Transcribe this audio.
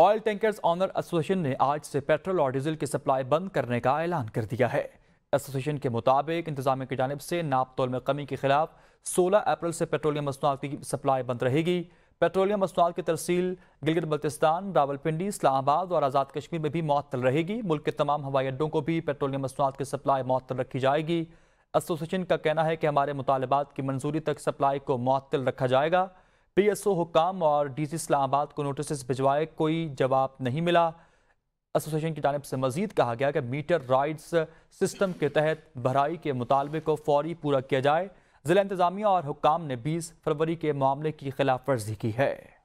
oil tankers owner association ने आज से पेट्रोल और डीजल की सप्लाई बंद करने का ऐलान कर दिया है एसोसिएशन के मुताबिक इंतजाम की जानब से नापतोल में कमी के खिलाफ 16 अप्रैल से पेट्रोलियम मसनूआत की सप्लाई बंद रहेगी पेट्रोलियम मसनूआत की तरसील गिलगित बल्तिस्तान रावलपिंडी इस्लामाबाद और आज़ाद कश्मीर में भी मअतल रहेगी मुल्क के तमाम हवाई अड्डों को भी पेट्रोलियम मसनूआत की सप्लाई मअतल रखी जाएगी एसोसिएशन का कहना है कि हमारे मुतालबात की मंजूरी तक सप्लाई को मअतल रखा जाएगा पीएसओ हुकाम और डीसी इस्लामाबाद को नोटिस भिजवाए कोई जवाब नहीं मिला एसोसिएशन की जानब से मजीद कहा गया कि मीटर राइड्स सिस्टम के तहत भराई के मुतालबे को फौरी पूरा किया जाए ज़िला इंतजामिया और हुकाम ने बीस फरवरी के मामले की खिलाफ वर्जी की है